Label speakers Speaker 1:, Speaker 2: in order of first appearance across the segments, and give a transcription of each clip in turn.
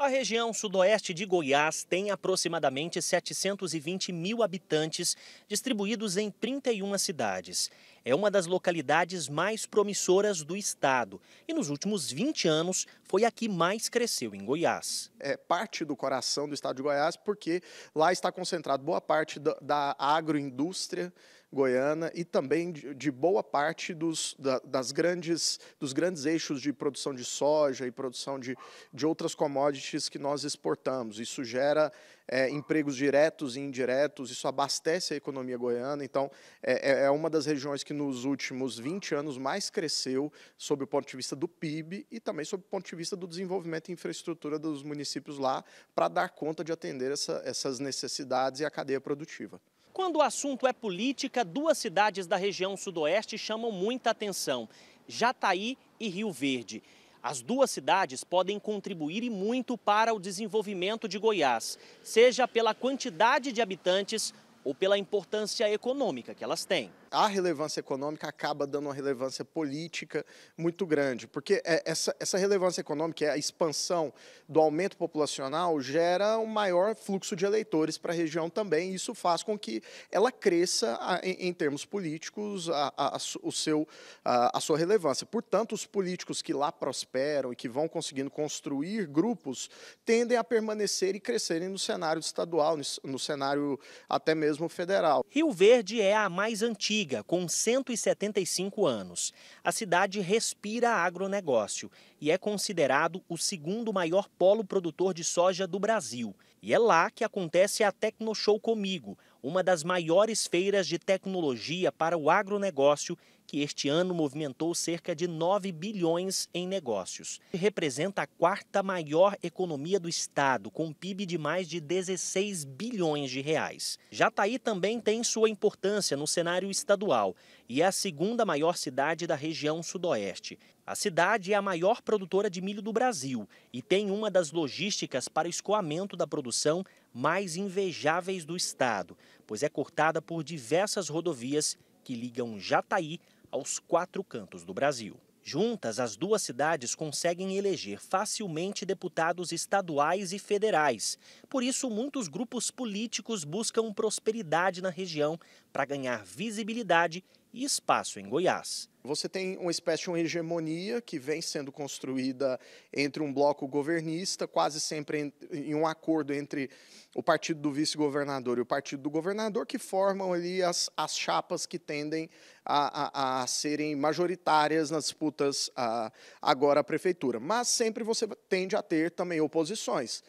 Speaker 1: A região sudoeste de Goiás tem aproximadamente 720 mil habitantes, distribuídos em 31 cidades é uma das localidades mais
Speaker 2: promissoras do estado e nos últimos 20 anos foi a que mais cresceu em Goiás. É parte do coração do estado de Goiás porque lá está concentrado boa parte da, da agroindústria goiana e também de, de boa parte dos, da, das grandes, dos grandes eixos de produção de soja e produção de, de outras commodities que nós exportamos. Isso gera é, empregos diretos e indiretos, isso abastece a economia goiana, então é, é, é uma das regiões que que nos últimos 20 anos mais cresceu sob o ponto de vista do PIB e também sob o ponto de vista do desenvolvimento e infraestrutura dos municípios lá para dar conta de atender essa, essas necessidades e a cadeia produtiva.
Speaker 1: Quando o assunto é política, duas cidades da região sudoeste chamam muita atenção: Jataí e Rio Verde. As duas cidades podem contribuir e muito para o desenvolvimento de Goiás, seja pela quantidade de habitantes ou pela
Speaker 2: importância econômica que elas têm. A relevância econômica acaba dando uma relevância política muito grande, porque é, essa, essa relevância econômica, é a expansão do aumento populacional, gera um maior fluxo de eleitores para a região também, e isso faz com que ela cresça em, em termos políticos a, a, o seu, a, a sua relevância. Portanto, os políticos que lá prosperam e que vão conseguindo construir grupos tendem a permanecer e crescerem no cenário estadual, no cenário até mesmo mesmo federal. Rio Verde é a mais antiga, com 175 anos. A
Speaker 1: cidade respira agronegócio e é considerado o segundo maior polo produtor de soja do Brasil. E é lá que acontece a Tecnoshow Comigo, uma das maiores feiras de tecnologia para o agronegócio que este ano movimentou cerca de 9 bilhões em negócios. Representa a quarta maior economia do estado, com um PIB de mais de 16 bilhões de reais. Jataí também tem sua importância no cenário estadual e é a segunda maior cidade da região sudoeste. A cidade é a maior produtora de milho do Brasil e tem uma das logísticas para escoamento da produção mais invejáveis do estado, pois é cortada por diversas rodovias que ligam Jataí aos quatro cantos do Brasil. Juntas, as duas cidades conseguem eleger facilmente deputados estaduais e federais. Por isso, muitos grupos políticos buscam prosperidade na região para ganhar visibilidade e espaço em Goiás.
Speaker 2: Você tem uma espécie de uma hegemonia que vem sendo construída entre um bloco governista, quase sempre em um acordo entre o partido do vice-governador e o partido do governador, que formam ali as, as chapas que tendem a, a, a serem majoritárias nas disputas a, ah, agora à prefeitura. Mas sempre você tende a ter também oposições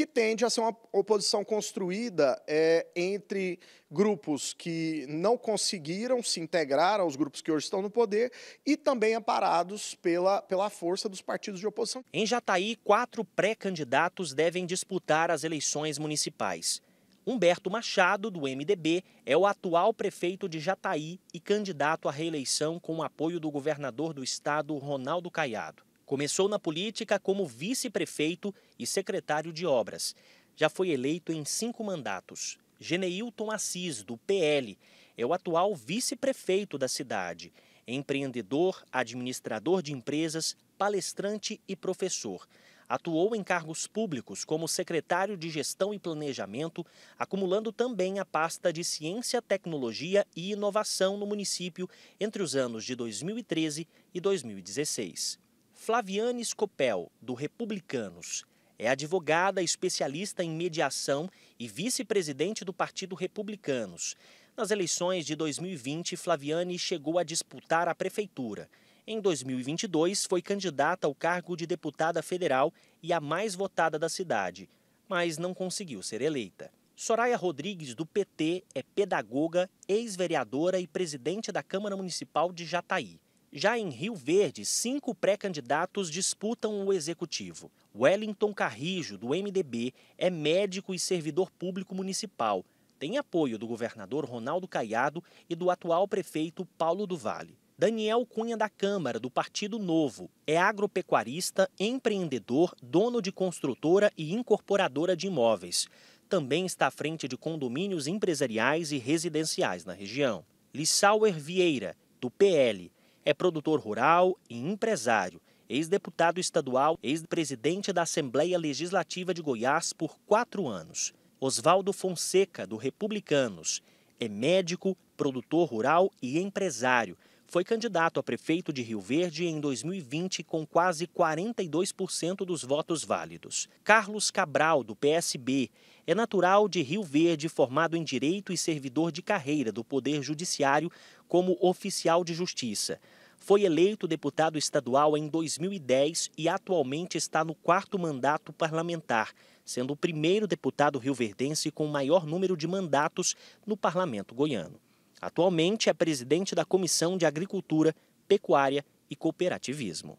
Speaker 2: que tende a ser uma oposição construída é, entre grupos que não conseguiram se integrar aos grupos que hoje estão no poder e também amparados pela, pela força dos partidos de oposição.
Speaker 1: Em Jataí, quatro pré-candidatos devem disputar as eleições municipais. Humberto Machado, do MDB, é o atual prefeito de Jataí e candidato à reeleição com o apoio do governador do estado, Ronaldo Caiado. Começou na política como vice-prefeito e secretário de obras. Já foi eleito em cinco mandatos. Geneilton Assis, do PL, é o atual vice-prefeito da cidade. É empreendedor, administrador de empresas, palestrante e professor. Atuou em cargos públicos como secretário de Gestão e Planejamento, acumulando também a pasta de Ciência, Tecnologia e Inovação no município entre os anos de 2013 e 2016. Flaviane Scopel, do Republicanos, é advogada especialista em mediação e vice-presidente do Partido Republicanos. Nas eleições de 2020, Flaviane chegou a disputar a prefeitura. Em 2022, foi candidata ao cargo de deputada federal e a mais votada da cidade, mas não conseguiu ser eleita. Soraya Rodrigues, do PT, é pedagoga, ex-vereadora e presidente da Câmara Municipal de Jataí. Já em Rio Verde, cinco pré-candidatos disputam o executivo. Wellington Carrijo, do MDB, é médico e servidor público municipal. Tem apoio do governador Ronaldo Caiado e do atual prefeito Paulo do Vale. Daniel Cunha da Câmara, do Partido Novo, é agropecuarista, empreendedor, dono de construtora e incorporadora de imóveis. Também está à frente de condomínios empresariais e residenciais na região. Lissauer Vieira, do PL, é produtor rural e empresário, ex-deputado estadual, ex-presidente da Assembleia Legislativa de Goiás por quatro anos. Oswaldo Fonseca, do Republicanos, é médico, produtor rural e empresário. Foi candidato a prefeito de Rio Verde em 2020 com quase 42% dos votos válidos. Carlos Cabral, do PSB, é natural de Rio Verde, formado em Direito e servidor de carreira do Poder Judiciário como oficial de justiça. Foi eleito deputado estadual em 2010 e atualmente está no quarto mandato parlamentar, sendo o primeiro deputado rioverdense com maior número de mandatos no parlamento goiano. Atualmente é presidente da Comissão de Agricultura, Pecuária e Cooperativismo.